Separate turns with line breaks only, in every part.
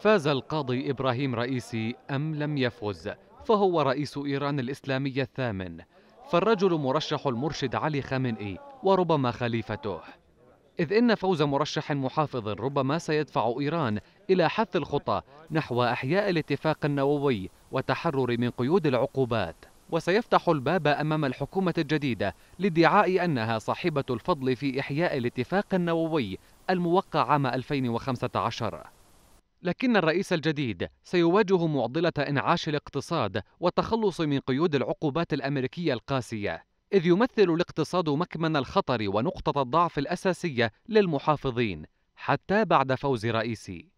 فاز القاضي إبراهيم رئيسي أم لم يفز فهو رئيس إيران الإسلامية الثامن فالرجل مرشح المرشد علي خامنئي وربما خليفته إذ إن فوز مرشح محافظ ربما سيدفع إيران إلى حث الخطى نحو إحياء الاتفاق النووي والتحرر من قيود العقوبات وسيفتح الباب أمام الحكومة الجديدة لادعاء أنها صاحبة الفضل في إحياء الاتفاق النووي الموقع عام 2015 لكن الرئيس الجديد سيواجه معضلة إنعاش الاقتصاد والتخلص من قيود العقوبات الأمريكية القاسية، إذ يمثل الاقتصاد مكمن الخطر ونقطة الضعف الأساسية للمحافظين حتى بعد فوز رئيسي.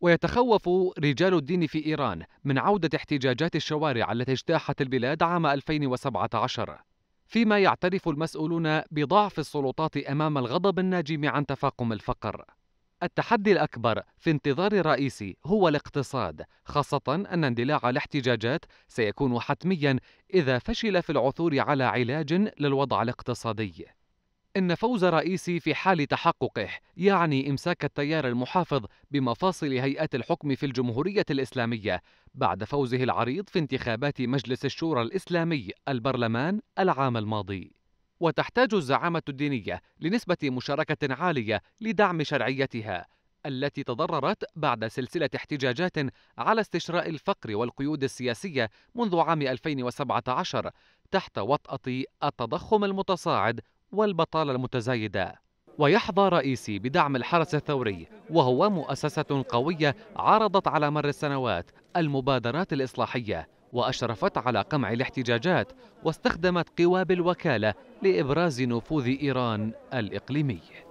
ويتخوف رجال الدين في إيران من عودة احتجاجات الشوارع التي اجتاحت البلاد عام 2017 فيما يعترف المسؤولون بضعف السلطات أمام الغضب الناجم عن تفاقم الفقر التحدي الأكبر في انتظار الرئيسي هو الاقتصاد، خاصة أن اندلاع الاحتجاجات سيكون حتميا إذا فشل في العثور على علاج للوضع الاقتصادي. إن فوز رئيسي في حال تحققه يعني إمساك التيار المحافظ بمفاصل هيئة الحكم في الجمهورية الإسلامية بعد فوزه العريض في انتخابات مجلس الشورى الإسلامي البرلمان العام الماضي. وتحتاج الزعامة الدينية لنسبة مشاركة عالية لدعم شرعيتها التي تضررت بعد سلسلة احتجاجات على استشراء الفقر والقيود السياسية منذ عام 2017 تحت وطأة التضخم المتصاعد والبطالة المتزايدة. ويحظى رئيسي بدعم الحرس الثوري وهو مؤسسة قوية عرضت على مر السنوات المبادرات الإصلاحية وأشرفت على قمع الاحتجاجات واستخدمت قوى بالوكالة لإبراز نفوذ إيران الإقليمي